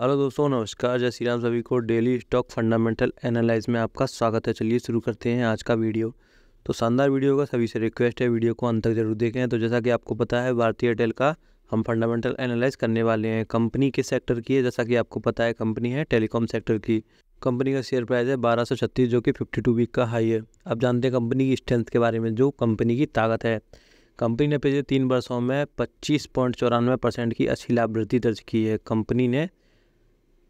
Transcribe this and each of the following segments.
hello दोस्तों नमस्कार जय श्री राम सभी को डेली स्टॉक फंडामेंटल एनालाइज में आपका स्वागत है चलिए शुरू करते हैं आज का वीडियो तो शानदार वीडियो का सभी से रिक्वेस्ट है वीडियो को अंत तक जरूर देखें तो जैसा कि आपको पता है भारतीय एयरटेल का हम फंडामेंटल एनालाइज करने वाले हैं कंपनी किस सेक्टर की है जैसा कि आपको पता है कंपनी है टेलीकॉम सेक्टर की कंपनी का शेयर प्राइस है बारह सौ छत्तीस जो कि फिफ्टी टू वीक का हाई है आप जानते हैं कंपनी की स्ट्रेंथ के बारे में जो कंपनी की ताकत है कंपनी ने पिछले तीन वर्षों में पच्चीस पॉइंट चौरानवे परसेंट की अच्छी वृद्धि दर्ज की है कंपनी ने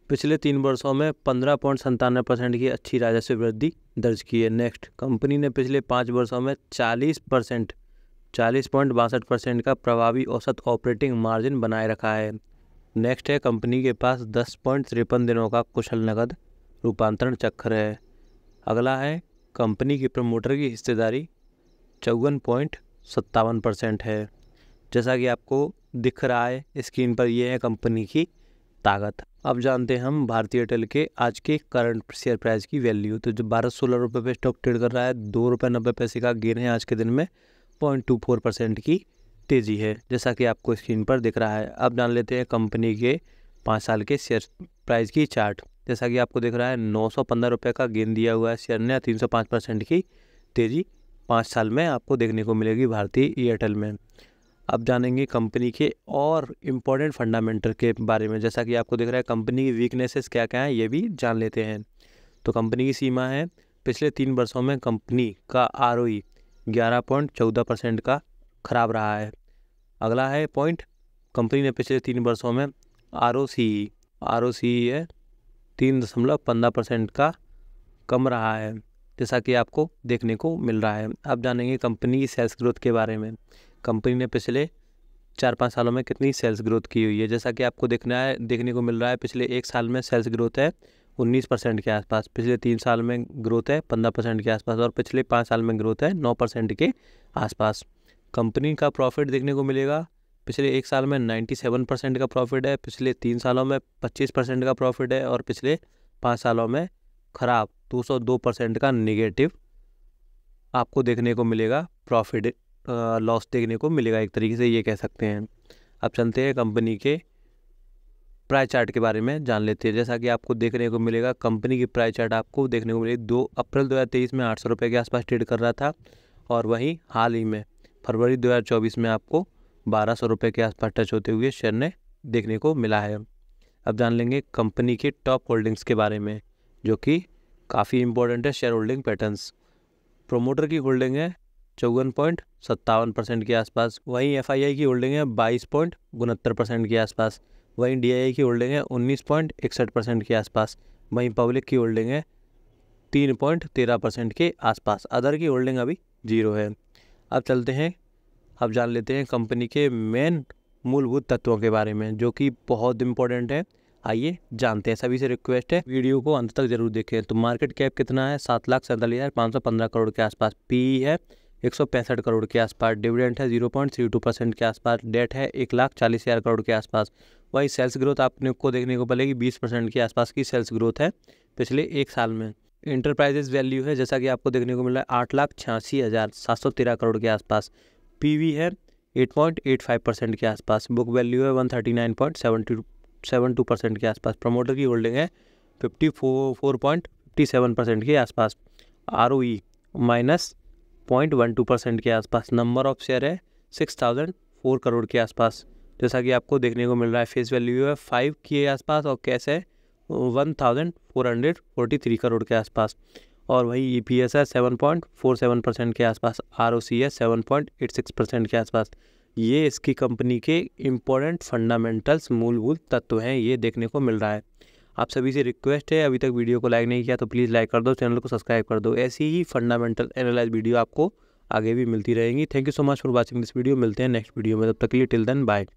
पिछले तीन वर्षों में पंद्रह पॉइंट संतानवे परसेंट की अच्छी राजस्व वृद्धि दर्ज की है नेक्स्ट कंपनी ने पिछले पाँच वर्षों में चालीस परसेंट चालीस पॉइंट बासठ परसेंट का प्रभावी औसत ऑपरेटिंग मार्जिन बनाए रखा है नेक्स्ट है कंपनी के पास दस पॉइंट तिरपन दिनों का कुशल नकद रूपांतरण चक्र है अगला है कंपनी के प्रमोटर की हिस्सेदारी चौवन पॉइंट सत्तावन परसेंट है जैसा कि आपको दिख रहा है स्क्रीन पर यह है कंपनी की ताकत अब जानते हैं हम भारतीय एयरटेल के आज के करंट शेयर प्राइस की वैल्यू तो जो बारह सोलह रुपये पे स्टॉक ट्रेड कर रहा है दो रुपये नब्बे पैसे का गेन है आज के दिन में पॉइंट टू फोर परसेंट की तेज़ी है जैसा कि आपको स्क्रीन पर दिख रहा है अब जान लेते हैं कंपनी के पाँच साल के शेयर प्राइस की चार्ट जैसा कि आपको दिख रहा है नौ सौ पंद्रह रुपये का गेंद दिया हुआ है शेयर ने तीन सौ पाँच परसेंट की तेज़ी पाँच साल में आपको देखने को मिलेगी भारतीय एयरटेल में अब जानेंगे कंपनी के और इम्पोर्टेंट फंडामेंटल के बारे में जैसा कि आपको दिख रहा है कंपनी की वीकनेसेस क्या क्या हैं ये भी जान लेते हैं तो कंपनी की सीमा है पिछले तीन वर्षों में कंपनी का आर ओ e ग्यारह पॉइंट चौदह परसेंट का खराब रहा है अगला है पॉइंट कंपनी ने पिछले तीन वर्षों में are O C R O C है तीन दशमलव पंद्रह परसेंट का कम रहा है जैसा कि आपको देखने को मिल रहा है अब जानेंगे कंपनी की सेल्स ग्रोथ के बारे में कंपनी ने पिछले चार पाँच सालों में कितनी सेल्स ग्रोथ की हुई है जैसा कि आपको देखना है देखने को मिल रहा है पिछले एक साल में सेल्स ग्रोथ है उन्नीस परसेंट के आसपास पिछले तीन साल में ग्रोथ है पंद्रह परसेंट के आसपास और पिछले पाँच साल में ग्रोथ है नौ परसेंट के आसपास कंपनी का प्रॉफिट देखने को मिलेगा पिछले एक साल में नाइन्टी सेवन परसेंट का प्रॉफिट है पिछले तीन सालों में पच्चीस परसेंट का प्रॉफिट है और पिछले पाँच सालों में खराब दो सौ दो परसेंट का निगेटिव आपको देखने को मिलेगा प्रॉफिट लॉस देखने को मिलेगा एक तरीके से ये कह सकते हैं अब चलते हैं कंपनी के प्राइस चार्ट के बारे में जान लेते हैं जैसा कि आपको देखने को मिलेगा कंपनी की प्राइस चार्ट आपको देखने को मिलेगी दो अप्रैल 2023 में आठ सौ रुपये के आसपास ट्रेड कर रहा था और वहीं हाल ही में फरवरी 2024 में आपको बारह सौ रुपये के आसपास टच होते हुए शेयर ने देखने को मिला है अब जान लेंगे कंपनी के टॉप होल्डिंग्स के बारे में जो कि काफ़ी इंपॉर्टेंट है शेयर होल्डिंग पैटर्नस प्रोमोटर की होल्डिंग है चौवन पॉइंट सत्तावन परसेंट के आसपास वहीं एफ की होल्डिंग है बाईस पॉइंट उनहत्तर परसेंट के आसपास वहीं डी की होल्डिंग है उन्नीस पॉइंट इकसठ परसेंट के आसपास वहीं पब्लिक की होल्डिंग है तीन पॉइंट तेरह परसेंट के आसपास अदर की होल्डिंग अभी जीरो है अब चलते हैं अब जान लेते हैं कंपनी के मेन मूलभूत तत्वों के बारे में जो कि बहुत इंपॉर्टेंट है आइए जानते हैं सभी से रिक्वेस्ट है वीडियो को अंत तक जरूर देखें तो मार्केट कैप कितना है सात लाख सैंतालीस हज़ार पाँच सौ पंद्रह करोड़ के आसपास पी है 165 करोड़ के आसपास डिविडेंट है 0.32 परसेंट के आसपास डेट है एक लाख चालीस हज़ार करोड़ के आसपास वही सेल्स ग्रोथ आपने को देखने को मिलेगी 20 परसेंट के आसपास की सेल्स ग्रोथ है पिछले एक साल में इंटरप्राइजेज वैल्यू है जैसा कि आपको देखने को मिला है आठ लाख छियासी हज़ार सात सौ तेरह करोड़ के आसपास वी है फाइव परसेंट के आसपास बुक वैल्यू है टू परसेंट के आसपास प्रमोटर की होल्डिंग है फिफ्टी सेवन परसेंट के आसपास R O minus point one two percent के आसपास नंबर ऑफ शेयर है सिक्स थाउजेंड फोर करोड़ के आसपास जैसा कि आपको देखने को मिल रहा है फेस वैल्यू है फाइव के आसपास और कैश है one thousand four hundred forty three crore के आसपास और वही ई पी एस है seven point four seven percent के आसपास आर ओ सी है seven point eight six percent के आसपास ये इसकी कंपनी के इम्पोर्टेंट फंडामेंटल्स मूलभूत तत्व हैं ये देखने को मिल रहा है आप सभी से रिक्वेस्ट है अभी तक वीडियो को लाइक नहीं किया तो प्लीज़ लाइक कर दो चैनल को सब्सक्राइब कर दो ऐसी ही फंडामेंटल एनालाइज वीडियो आपको आगे भी मिलती रहेंगी thank you so much for watching this video मिलते हैं नेक्स्ट वीडियो में तब तक के लिए टिल देन बाय